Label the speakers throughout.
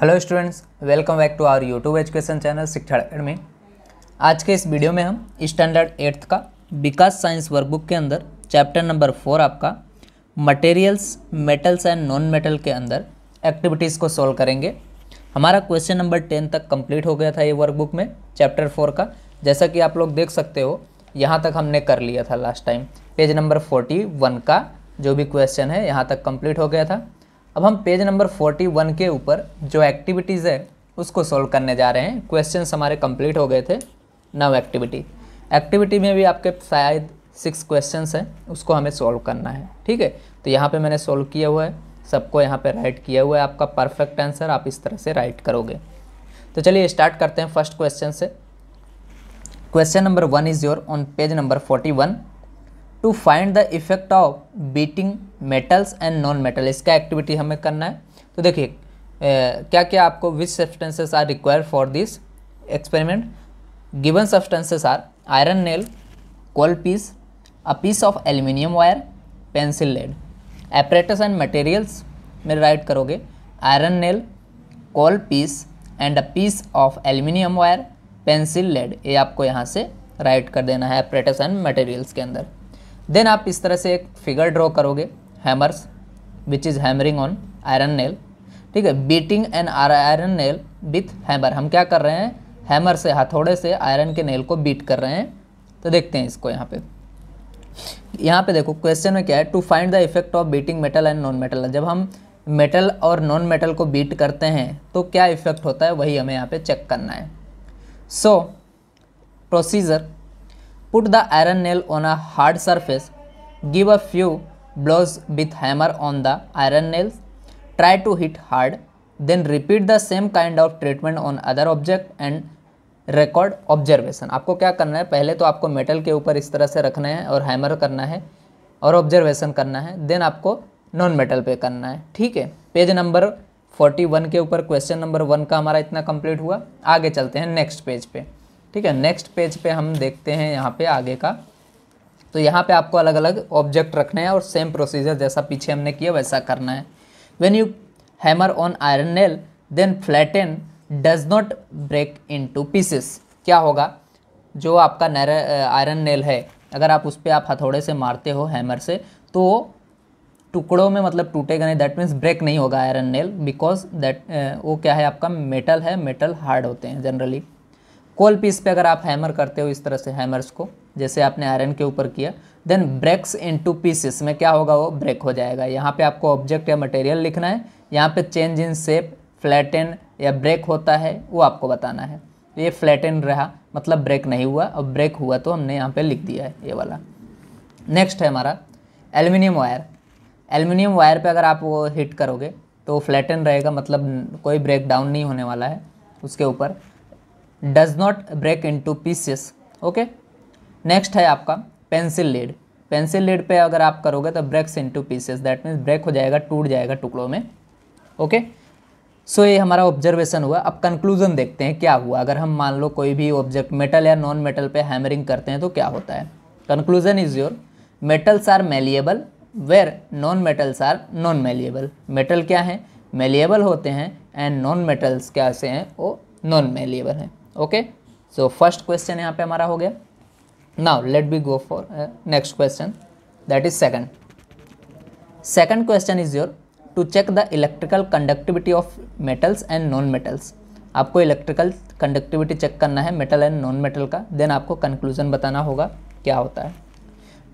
Speaker 1: Hello students welcome back to our YouTube education channel Shiksha academy आज के इस video में हम स्टैंडर्ड एट्थ का विकास साइंस वर्कबुक के अंदर चैप्टर नंबर फोर आपका materials metals and non metal के अंदर एक्टिविटीज़ को सॉल्व करेंगे हमारा क्वेश्चन नंबर टेन तक कंप्लीट हो गया था ये वर्कबुक में चैप्टर फोर का जैसा कि आप लोग देख सकते हो यहाँ तक हमने कर लिया था last time page number forty one का जो भी क्वेश्चन है यहाँ तक कम्प्लीट हो गया था अब हम पेज नंबर फोर्टी वन के ऊपर जो एक्टिविटीज़ है उसको सॉल्व करने जा रहे हैं क्वेश्चन हमारे कंप्लीट हो गए थे नव एक्टिविटी एक्टिविटी में भी आपके शायद सिक्स क्वेश्चंस हैं उसको हमें सॉल्व करना है ठीक है तो यहाँ पे मैंने सॉल्व किया हुआ है सबको यहाँ पे राइट किया हुआ है आपका परफेक्ट आंसर आप इस तरह से राइट करोगे तो चलिए स्टार्ट करते हैं फर्स्ट क्वेश्चन से question number one is your on page number forty one to find the effect of beating metals and non metal इसका एक्टिविटी हमें करना है तो देखिए क्या क्या आपको which substances are require for this experiment given substances are iron nail coal piece a piece of aluminium wire pencil lead apparatus and materials में राइट करोगे iron nail coal piece and a piece of aluminium wire pencil lead ये आपको यहाँ से right कर देना है apparatus and materials के अंदर देन आप इस तरह से एक फिगर ड्रॉ करोगे hammers which is hammering on iron nail ठीक है beating an iron nail with hammer हम क्या कर रहे हैं हैमर से हथौड़े से आयरन के नेल को बीट कर रहे हैं तो देखते हैं इसको यहाँ पे यहाँ पे देखो क्वेश्चन में क्या है to find the effect of beating metal and non metal जब हम मेटल और नॉन मेटल को बीट करते हैं तो क्या इफेक्ट होता है वही हमें यहाँ पे चेक करना है so procedure Put the iron nail on a hard surface. Give a few blows with hammer on the iron nails. Try to hit hard. Then repeat the same kind of treatment on other object and record observation आपको क्या करना है पहले तो आपको metal के ऊपर इस तरह से रखना है और हैमर करना है और ऑब्जर्वेशन करना है देन आपको नॉन मेटल पे करना है ठीक है पेज नंबर फोर्टी वन के ऊपर क्वेश्चन नंबर वन का हमारा इतना कंप्लीट हुआ आगे चलते हैं नेक्स्ट पेज पे ठीक है नेक्स्ट पेज पे हम देखते हैं यहाँ पे आगे का तो यहाँ पे आपको अलग अलग ऑब्जेक्ट रखने हैं और सेम प्रोसीजर जैसा पीछे हमने किया वैसा करना है when you hammer on iron nail then flatten does not break into pieces क्या होगा जो आपका नर आयरन नेल है अगर आप उस पर आप हथौड़े से मारते हो हैमर से तो टुकड़ों में मतलब टूटेगा नहीं दैट मीन्स ब्रेक नहीं होगा आयरन नेल बिकॉज दैट वो क्या है आपका मेटल है मेटल हार्ड होते हैं जनरली कोल पीस पे अगर आप हैमर करते हो इस तरह से हैमर्स को जैसे आपने आयरन के ऊपर किया देन ब्रेक्स इनटू पीसेस में क्या होगा वो ब्रेक हो जाएगा यहाँ पे आपको ऑब्जेक्ट या मटेरियल लिखना है यहाँ पे चेंज इन सेप फ्लैटन या ब्रेक होता है वो आपको बताना है तो ये फ्लैटन रहा मतलब ब्रेक नहीं हुआ और ब्रेक हुआ तो हमने यहाँ पे लिख दिया है ये वाला नेक्स्ट है हमारा एल्यूमिनियम वायर एल्यूमिनियम वायर पर अगर आप वो हिट करोगे तो फ्लैटन रहेगा मतलब कोई ब्रेक डाउन नहीं होने वाला है उसके ऊपर does not break into pieces okay next है आपका पेंसिल लेड पेंसिल लेड पे अगर आप करोगे तो breaks into pieces that means break हो जाएगा टूट जाएगा टुकड़ों में ओके okay? सो so, ये हमारा ऑब्जर्वेशन हुआ अब कंक्लूजन देखते हैं क्या हुआ अगर हम मान लो कोई भी ऑब्जेक्ट मेटल या नॉन मेटल पे हैमरिंग करते हैं तो क्या होता है conclusion is your metals are malleable where non metals are non malleable metal क्या है मेलिएबल होते हैं एंड नॉन मेटल्स क्या से हैं वो नॉन मेलिएबल हैं ओके सो फर्स्ट क्वेश्चन यहाँ पे हमारा हो गया now let be go for next question that is second second question is your to check the electrical conductivity of metals and non metals आपको इलेक्ट्रिकल कंडक्टिविटी चेक करना है metal and non metal का then आपको conclusion बताना होगा क्या होता है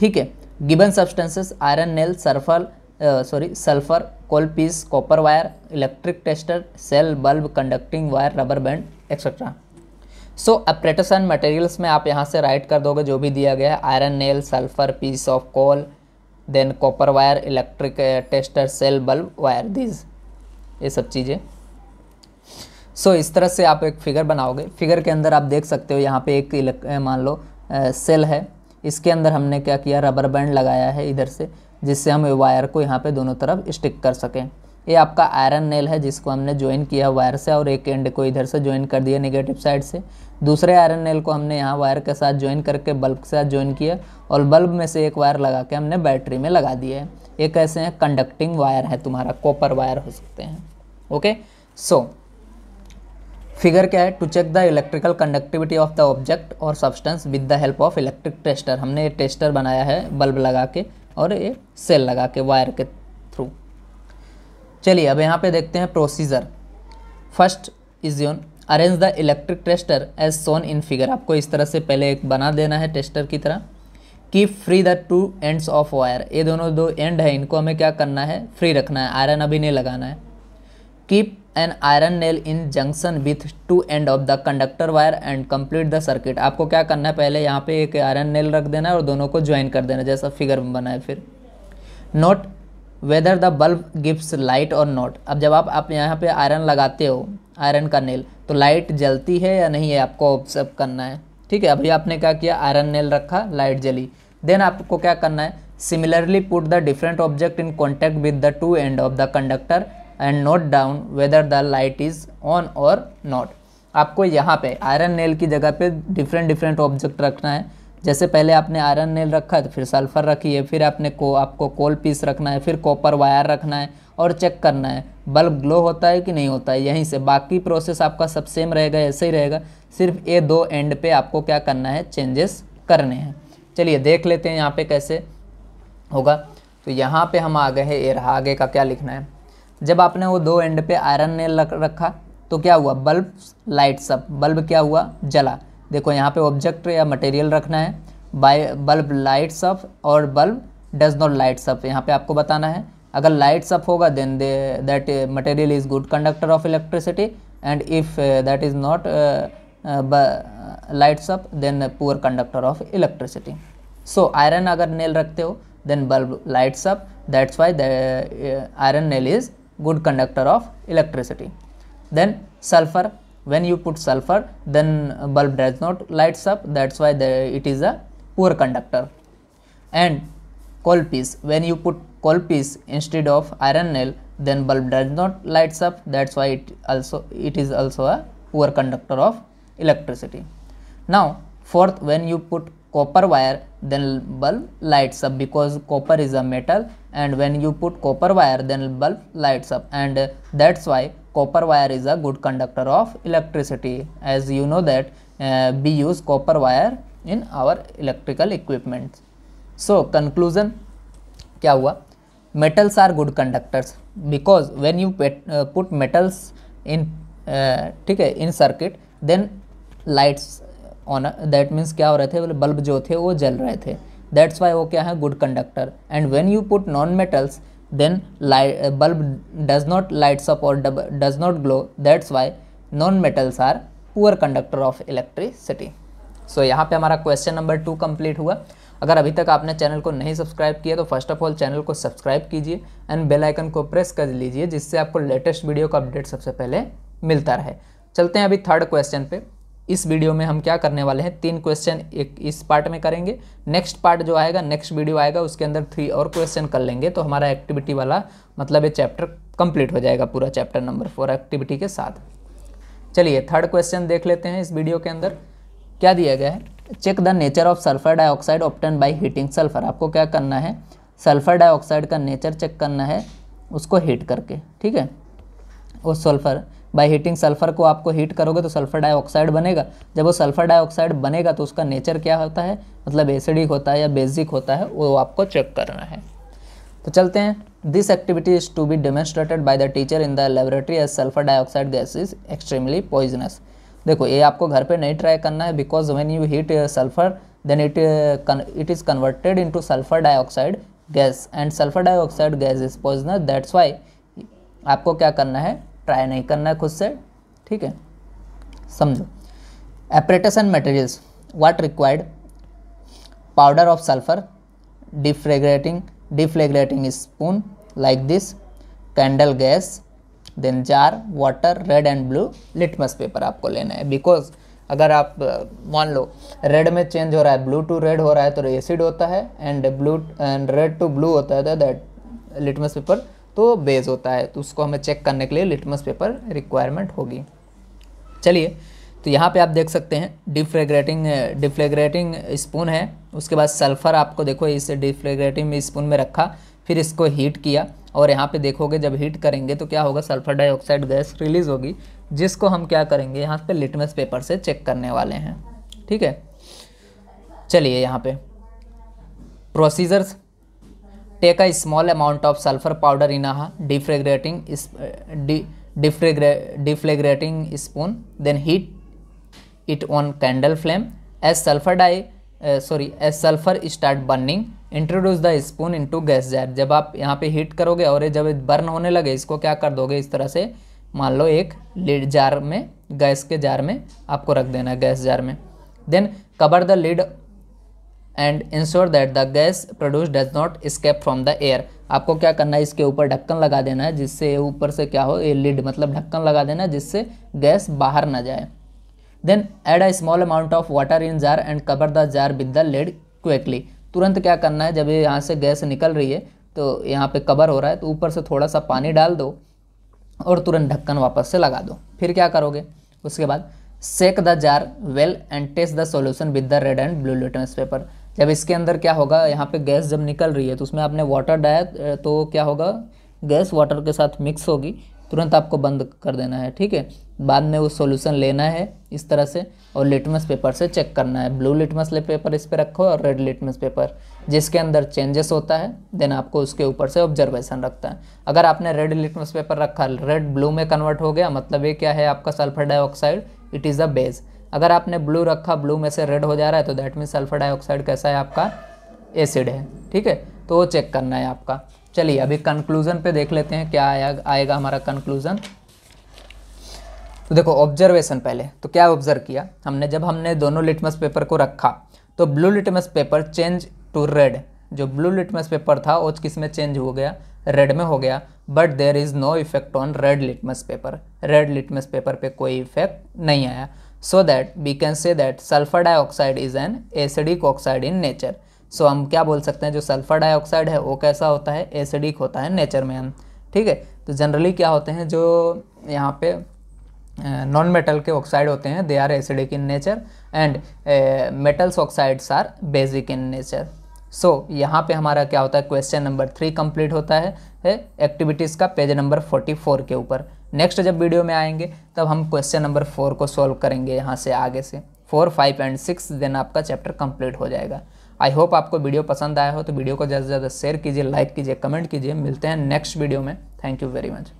Speaker 1: ठीक है given substances iron nail sulphur sorry sulphur coal piece copper wire electric tester cell bulb conducting wire rubber band etcetera so apparatus and materials में आप यहाँ से राइट कर दोगे जो भी दिया गया है iron nail sulphur piece of coal then copper wire electric tester cell bulb wire these ये सब चीज़ें सो so, इस तरह से आप एक फिगर बनाओगे फिगर के अंदर आप देख सकते हो यहाँ पे एक मान लो सेल है इसके अंदर हमने क्या किया रबर बैंड लगाया है इधर से जिससे हम वायर को यहाँ पे दोनों तरफ स्टिक कर सकें ये आपका आयरन नेल है जिसको हमने ज्वाइन किया वायर से और एक एंड को इधर से ज्वाइन कर दिया नेगेटिव साइड से दूसरे आयरन नेल को हमने यहाँ वायर के साथ ज्वाइन करके बल्ब के साथ ज्वाइन किया और बल्ब में से एक वायर लगा के हमने बैटरी में लगा दिया है ये कैसे हैं कंडक्टिंग वायर है तुम्हारा कॉपर वायर हो सकते हैं ओके सो फिगर क्या है to check the electrical conductivity of the object और substance with the help of electric tester हमने ये टेस्टर बनाया है बल्ब लगा के और ये सेल लगा के वायर के चलिए अब यहाँ पे देखते हैं procedure first is one arrange the electric tester as shown in figure आपको इस तरह से पहले एक बना देना है टेस्टर की तरह की free the two ends of wire ये दोनों दो एंड है इनको हमें क्या करना है फ्री रखना है आयरन अभी नहीं लगाना है keep an iron nail in junction with two end of the conductor wire and complete the circuit आपको क्या करना है पहले यहाँ पे एक आयरन नेल रख देना है और दोनों को ज्वाइन कर देना जैसा फिगर बना है फिर note whether the bulb gives light और नॉट अब जब आप आप यहाँ पे आयरन लगाते हो आयरन का नेल तो लाइट जलती है या नहीं है आपको ऑब्जर्व करना है ठीक है अभी आपने क्या किया आयरन नेल रखा लाइट जली देन आपको क्या करना है similarly put the different object in contact with the two end of the conductor and note down whether the light is on और नॉट आपको यहाँ पे आयरन नेल की जगह पे डिफरेंट डिफरेंट ऑब्जेक्ट रखना है जैसे पहले आपने आयरन नेल रखा तो फिर सल्फ़र रखी है फिर आपने को आपको कोल पीस रखना है फिर कॉपर वायर रखना है और चेक करना है बल्ब ग्लो होता है कि नहीं होता है यहीं से बाकी प्रोसेस आपका सब सेम रहेगा ऐसे ही रहेगा सिर्फ ये दो एंड पे आपको क्या करना है चेंजेस करने हैं चलिए देख लेते हैं यहाँ पे कैसे होगा तो यहाँ पे हम आ गए हैं ये रहा आगे का क्या लिखना है जब आपने वो दो एंड पे आयरन नेल रखा तो क्या हुआ बल्ब लाइट्स अप बल्ब क्या हुआ जला देखो यहाँ पे ऑब्जेक्ट या मटेरियल रखना है बाय बल्ब लाइट्स अप और bulb does not lights up यहाँ पे आपको बताना है अगर लाइट्स अप होगा then they that material is good conductor of electricity and if that is not lights up then poor conductor of electricity so iron अगर nail रखते हो then bulb lights up that's why iron nail is good conductor of electricity then sulphur when you put sulfur then bulb does not lights up that's why the, it is a poor conductor and piece when you put piece instead of iron nail then bulb does not lights up that's why it also it is also a poor conductor of electricity now fourth when you put copper wire then bulb lights up because copper is a metal and when you put copper wire then bulb lights up and uh, that's why copper wire is a good conductor of electricity as you know that uh, we use copper wire in our electrical equipments so conclusion kya hua metals are good conductors because when you put, uh, put metals in ठीक uh, है in circuit then lights on that means क्या हो रहे थे बोले bulb जो थे वो जल रहे थे दैट्स वाई वो क्या है good conductor and when you put non metals then light, uh, bulb does not lights up or does not glow that's why non metals are poor conductor of electricity so so, यहाँ pe हमारा question number two complete हुआ अगर अभी तक आपने channel को नहीं subscribe किया तो फर्स्ट ऑफ ऑल चैनल को सब्सक्राइब कीजिए एंड बेल आइकन को प्रेस कर लीजिए जिससे आपको लेटेस्ट वीडियो का अपडेट सबसे पहले मिलता रहे चलते हैं अभी थर्ड क्वेश्चन पे इस वीडियो में हम क्या करने वाले हैं तीन क्वेश्चन एक इस पार्ट में करेंगे नेक्स्ट पार्ट जो आएगा नेक्स्ट वीडियो आएगा उसके अंदर थ्री और क्वेश्चन कर लेंगे तो हमारा एक्टिविटी वाला मतलब ये चैप्टर कंप्लीट हो जाएगा पूरा चैप्टर नंबर फोर एक्टिविटी के साथ चलिए थर्ड क्वेश्चन देख लेते हैं इस वीडियो के अंदर क्या दिया गया है check the nature of sulphur dioxide obtained by heating sulphur आपको क्या करना है सल्फर डाइऑक्साइड का नेचर चेक करना है उसको हीट करके ठीक है और सल्फर बाय हीटिंग सल्फर को आपको हीट करोगे तो सल्फर डाइऑक्साइड बनेगा जब वो सल्फर डाइऑक्साइड बनेगा तो उसका नेचर क्या होता है मतलब एसिडिक होता है या बेसिक होता है वो आपको चेक करना है तो चलते हैं this activity is to be demonstrated by the teacher in the laboratory as sulphur dioxide gas is extremely poisonous देखो ये आपको घर पे नहीं ट्राई करना है because when you heat sulphur then it it is converted into sulphur dioxide gas and sulphur dioxide gas is poisonous that's why आपको क्या करना है ट्राई नहीं करना है खुद से ठीक है समझो apparatus and materials what required powder of sulphur deflagrating deflagrating spoon like this candle gas then jar water red and blue litmus paper आपको लेना है बिकॉज अगर आप मान लो रेड में चेंज हो रहा है ब्लू टू रेड हो रहा है तो एसिड होता है and blue and red to blue होता है तो दैट लिटमस पेपर तो बेज होता है तो उसको हमें चेक करने के लिए लिटमस पेपर रिक्वायरमेंट होगी चलिए तो यहाँ पे आप देख सकते हैं डिफ्रेग्रेटिंग डिफ्रेग्रेटिंग स्पून है उसके बाद सल्फ़र आपको देखो इस डिफ्रेग्रेटिंग स्पून में रखा फिर इसको हीट किया और यहाँ पे देखोगे जब हीट करेंगे तो क्या होगा सल्फ़र डाइऑक्साइड गैस रिलीज़ होगी जिसको हम क्या करेंगे यहाँ पे लिटमस पेपर से चेक करने वाले हैं ठीक है चलिए यहाँ पे procedures take a small amount of sulphur powder in deflagrating deflagrating spoon then heat it on candle flame as sulphur di sorry as sulphur start burning introduce the spoon into gas jar जब आप यहाँ पे heat करोगे और जब burn होने लगे इसको क्या कर दोगे इस तरह से मान लो एक लीड जार में गैस के जार में आपको रख देना है गैस जार में then cover the lid and ensure that the gas produce does not escape from the air आपको क्या करना है इसके ऊपर ढक्कन लगा देना है जिससे ऊपर से क्या हो ये लिड मतलब ढक्कन लगा देना है जिससे गैस बाहर ना जाए then add a small amount of water in jar and cover the jar with the lid quickly तुरंत क्या करना है जब ये यहाँ से गैस निकल रही है तो यहाँ पे कवर हो रहा है तो ऊपर से थोड़ा सा पानी डाल दो और तुरंत ढक्कन वापस से लगा दो फिर क्या करोगे उसके बाद shake the jar well and test the solution with the red and blue litmus paper जब इसके अंदर क्या होगा यहाँ पे गैस जब निकल रही है तो उसमें आपने वाटर डाया तो क्या होगा गैस वाटर के साथ मिक्स होगी तुरंत आपको बंद कर देना है ठीक है बाद में वो सॉल्यूशन लेना है इस तरह से और लिटमस पेपर से चेक करना है ब्लू लिटमस पेपर इस पर रखो और रेड लिटमस पेपर जिसके अंदर चेंजेस होता है देन आपको उसके ऊपर से ऑब्जर्वेशन रखता है अगर आपने रेड लिटमस पेपर रखा रेड ब्लू में कन्वर्ट हो गया मतलब ये क्या है आपका sulphur dioxide it is a base अगर आपने ब्लू रखा ब्लू में से रेड हो जा रहा है तो दैट मीन सल्फर डाइऑक्साइड कैसा है आपका एसिड है ठीक है तो वो चेक करना है आपका चलिए अभी कंक्लूजन पे देख लेते हैं क्या आया आएगा हमारा कंक्लूजन तो देखो ऑब्जर्वेशन पहले तो क्या ऑब्जर्व किया हमने जब हमने दोनों लिटमस पेपर को रखा तो blue litmus paper change to red जो ब्लू लिटमस पेपर था वो किस में चेंज हो गया रेड में हो गया but there is no effect on red litmus paper red litmus paper पे कोई इफेक्ट नहीं आया so that we can say that sulphur dioxide is an acidic oxide in nature so हम क्या बोल सकते हैं जो सल्फर डाइऑक्साइड है वो कैसा होता है एसिडिक होता है नेचर में हम ठीक है तो जनरली क्या होते हैं जो यहाँ पे नॉन मेटल के ऑक्साइड होते हैं they are acidic in nature and metals oxides are basic in nature so यहाँ पे हमारा क्या होता है क्वेश्चन नंबर थ्री कंप्लीट होता है एक्टिविटीज़ का पेज नंबर फोर्टी फोर के ऊपर नेक्स्ट जब वीडियो में आएंगे तब हम क्वेश्चन नंबर फोर को सॉल्व करेंगे यहाँ से आगे से four five and six then आपका चैप्टर कंप्लीट हो जाएगा आई होप आपको वीडियो पसंद आया हो तो वीडियो को ज़्यादा से ज़्यादा शेयर कीजिए लाइक कीजिए कमेंट कीजिए मिलते हैं नेक्स्ट वीडियो में थैंक यू वेरी मच